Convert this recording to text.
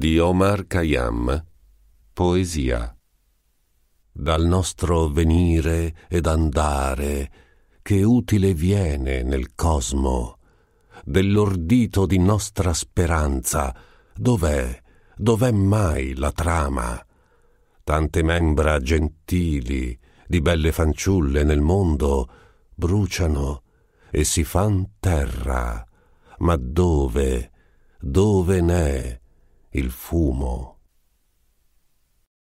di Omar Khayyam, Poesia. Dal nostro venire ed andare, che utile viene nel cosmo, dell'ordito di nostra speranza, dov'è, dov'è mai la trama? Tante membra gentili, di belle fanciulle nel mondo, bruciano e si fan terra, ma dove, dove n'è? il fumo